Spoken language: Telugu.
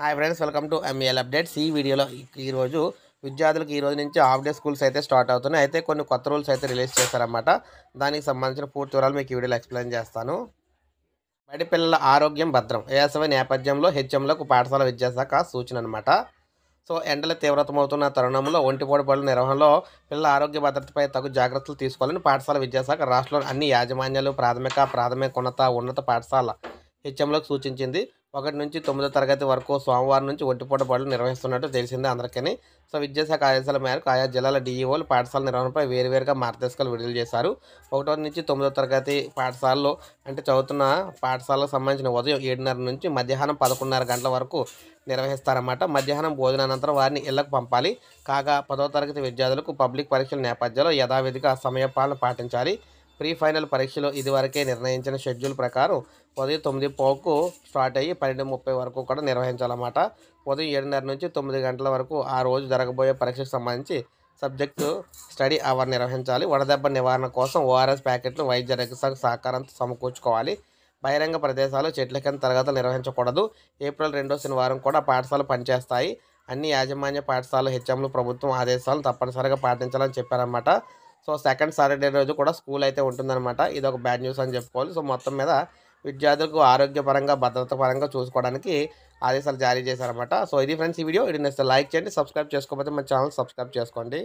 hi friends welcome to MAL updates ఈ వీడియోలో ఈరోజు విద్యార్థులకు ఈ రోజు నుంచి హాఫ్ డే స్కూల్స్ అయితే స్టార్ట్ అవుతున్నాయి అయితే కొన్ని కొత్త రూల్స్ అయితే రిలీజ్ చేస్తారన్నమాట దానికి సంబంధించిన పూర్తి వివరాలు మీకు ఈ వీడియోలో ఎక్స్ప్లెయిన్ చేస్తాను బడి పిల్లల ఆరోగ్యం భద్రం ఏఎస్ఐ నేపథ్యంలో హెచ్ఎంలకు పాఠశాల విద్యాశాఖ సూచన అనమాట సో ఎండలు తీవ్రతమవుతున్న తరుణంలో ఒంటిపోటు పనుల నిర్వహణలో పిల్లల ఆరోగ్య భద్రతపై తగు జాగ్రత్తలు తీసుకోవాలని పాఠశాల విద్యాశాఖ రాష్ట్రంలోని అన్ని యాజమాన్యాలు ప్రాథమిక ప్రాథమికోన్నత ఉన్నత ఉన్నత పాఠశాల హెచ్ఎంలకు సూచించింది ఒకటి నుంచి తొమ్మిదో తరగతి వరకు సోమవారం నుంచి ఒట్టిపూట పనులు నిర్వహిస్తున్నట్టు తెలిసిందే అందరికీ సో విద్యాశాఖ ఆదేశాల మేరకు ఆయా జిల్లాల డీఈఓలు పాఠశాల నిర్వహణపై వేరువేరుగా మార్గదర్శకాలు విడుదల చేశారు ఒకటో నుంచి తొమ్మిదో తరగతి పాఠశాలలో అంటే చదువుతున్న పాఠశాలకు సంబంధించిన ఉదయం ఏడున్నర నుంచి మధ్యాహ్నం పదకొండున్నర గంటల వరకు నిర్వహిస్తారన్నమాట మధ్యాహ్నం భోజనానంతరం వారిని ఇళ్లకు పంపాలి కాగా పదో తరగతి విద్యార్థులకు పబ్లిక్ పరీక్షల నేపథ్యంలో యథావిధిగా సమయపాలన పాటించాలి ప్రీ ఫైనల్ పరీక్షలు ఇదివరకే నిర్ణయించిన షెడ్యూల్ ప్రకారం ఉదయం తొమ్మిది పోకు స్టార్ట్ అయ్యి పన్నెండు ముప్పై వరకు కూడా నిర్వహించాలన్నమాట ఉదయం ఏడున్నర నుంచి తొమ్మిది గంటల వరకు ఆ రోజు జరగబోయే పరీక్షకు సంబంధించి సబ్జెక్టు స్టడీ అవర్ నిర్వహించాలి వడదెబ్బ నివారణ కోసం ఓఆర్ఎస్ ప్యాకెట్లు వైద్య రక్షణ సహకారంతో సమకూర్చుకోవాలి బహిరంగ ప్రదేశాలు చెట్ల కింద తరగతులు నిర్వహించకూడదు ఏప్రిల్ రెండో శనివారం కూడా పాఠశాలలు పనిచేస్తాయి అన్ని యాజమాన్య పాఠశాలలు హెచ్ఎంలు ప్రభుత్వం ఆదేశాలను తప్పనిసరిగా పాటించాలని చెప్పారన్నమాట సో సెకండ్ సాటర్డే రోజు కూడా స్కూల్ అయితే ఉంటుందన్నమాట ఇది ఒక బ్యాడ్ న్యూస్ అని చెప్పుకోవాలి సో మొత్తం మీద విద్యార్థులకు ఆరోగ్యపరంగా భద్రత పరంగా చూసుకోవడానికి ఆదేశాలు జారీ చేశారన్నమాట సో ఇది ఫ్రెండ్స్ ఈ వీడియో ఇది నెక్స్ట్ లైక్ చేయండి సబ్స్క్రైబ్ చేసుకోకపోతే మన ఛానల్ సబ్స్క్రైబ్ చేసుకోండి